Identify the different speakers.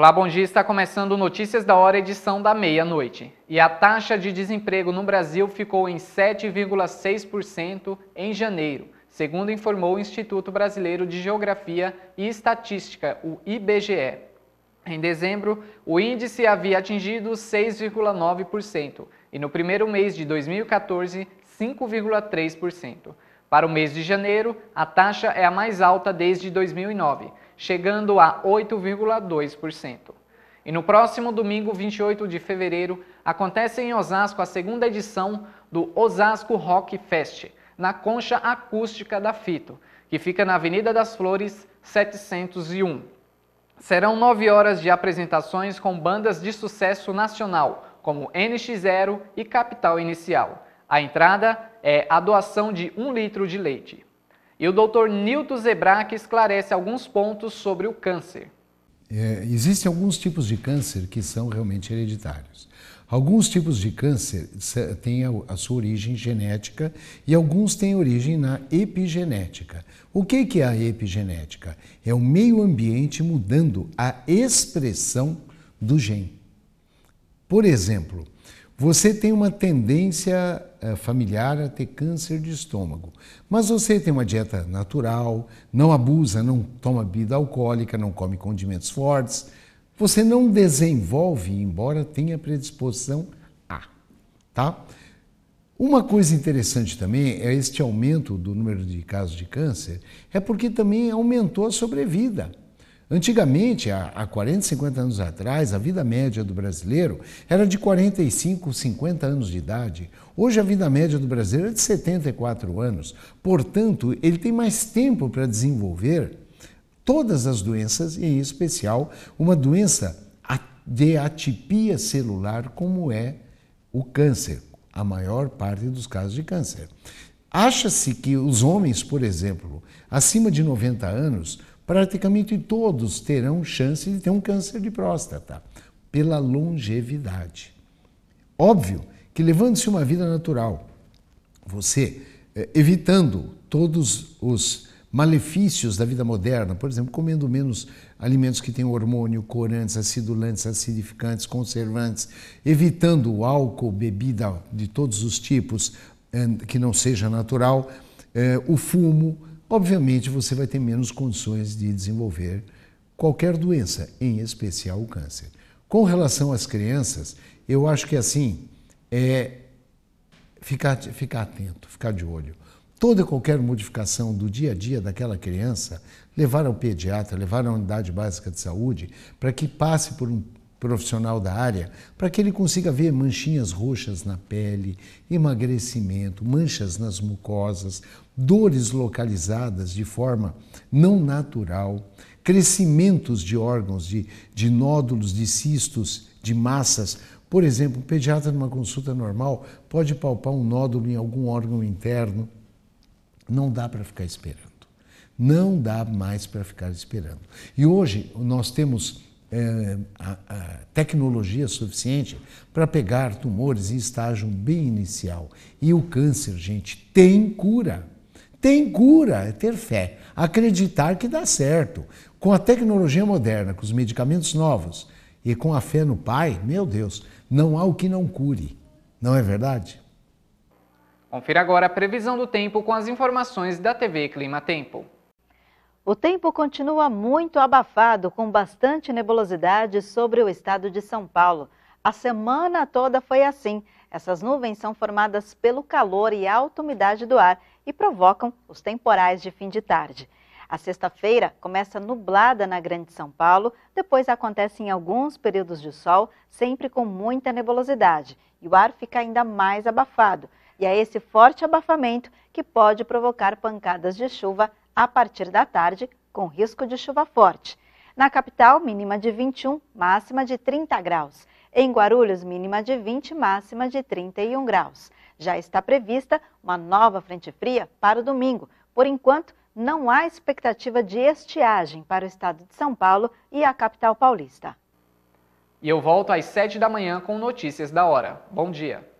Speaker 1: Olá, bom dia. Está começando Notícias da Hora, edição da meia-noite. E a taxa de desemprego no Brasil ficou em 7,6% em janeiro, segundo informou o Instituto Brasileiro de Geografia e Estatística, o IBGE. Em dezembro, o índice havia atingido 6,9% e no primeiro mês de 2014, 5,3%. Para o mês de janeiro, a taxa é a mais alta desde 2009 chegando a 8,2%. E no próximo domingo, 28 de fevereiro, acontece em Osasco a segunda edição do Osasco Rock Fest, na Concha Acústica da Fito, que fica na Avenida das Flores, 701. Serão nove horas de apresentações com bandas de sucesso nacional, como NX0 e Capital Inicial. A entrada é a doação de um litro de leite. E o Dr. Nilton Zebrac esclarece alguns pontos sobre o câncer.
Speaker 2: É, existem alguns tipos de câncer que são realmente hereditários. Alguns tipos de câncer têm a sua origem genética e alguns têm origem na epigenética. O que é a epigenética? É o meio ambiente mudando a expressão do gene. Por exemplo, você tem uma tendência eh, familiar a ter câncer de estômago, mas você tem uma dieta natural, não abusa, não toma bebida alcoólica, não come condimentos fortes, você não desenvolve, embora tenha predisposição a, tá? Uma coisa interessante também é este aumento do número de casos de câncer, é porque também aumentou a sobrevida. Antigamente, há 40, 50 anos atrás, a vida média do brasileiro era de 45, 50 anos de idade. Hoje, a vida média do brasileiro é de 74 anos. Portanto, ele tem mais tempo para desenvolver todas as doenças, e em especial uma doença de atipia celular, como é o câncer, a maior parte dos casos de câncer. Acha-se que os homens, por exemplo, acima de 90 anos, praticamente todos terão chance de ter um câncer de próstata, pela longevidade. Óbvio que levando-se uma vida natural, você eh, evitando todos os malefícios da vida moderna, por exemplo, comendo menos alimentos que têm hormônio, corantes, acidulantes, acidificantes, conservantes, evitando o álcool, bebida de todos os tipos eh, que não seja natural, eh, o fumo, obviamente você vai ter menos condições de desenvolver qualquer doença, em especial o câncer. Com relação às crianças, eu acho que assim é ficar, ficar atento, ficar de olho. Toda e qualquer modificação do dia a dia daquela criança, levar ao pediatra, levar à unidade básica de saúde, para que passe por um profissional da área, para que ele consiga ver manchinhas roxas na pele, emagrecimento, manchas nas mucosas, dores localizadas de forma não natural, crescimentos de órgãos, de, de nódulos, de cistos, de massas. Por exemplo, um pediatra numa consulta normal pode palpar um nódulo em algum órgão interno. Não dá para ficar esperando. Não dá mais para ficar esperando. E hoje nós temos é, a, a tecnologia suficiente para pegar tumores em estágio bem inicial. E o câncer, gente, tem cura. Tem cura, é ter fé, acreditar que dá certo. Com a tecnologia moderna, com os medicamentos novos e com a fé no Pai, meu Deus, não há o que não cure. Não é verdade?
Speaker 1: Confira agora a previsão do tempo com as informações da TV Clima Tempo.
Speaker 3: O tempo continua muito abafado, com bastante nebulosidade sobre o estado de São Paulo. A semana toda foi assim. Essas nuvens são formadas pelo calor e alta umidade do ar e provocam os temporais de fim de tarde. A sexta-feira começa nublada na Grande São Paulo, depois acontecem alguns períodos de sol, sempre com muita nebulosidade, e o ar fica ainda mais abafado. E é esse forte abafamento que pode provocar pancadas de chuva a partir da tarde, com risco de chuva forte. Na capital, mínima de 21, máxima de 30 graus. Em Guarulhos, mínima de 20, máxima de 31 graus. Já está prevista uma nova frente fria para o domingo. Por enquanto, não há expectativa de estiagem para o estado de São Paulo e a capital paulista.
Speaker 1: E eu volto às 7 da manhã com notícias da hora. Bom dia!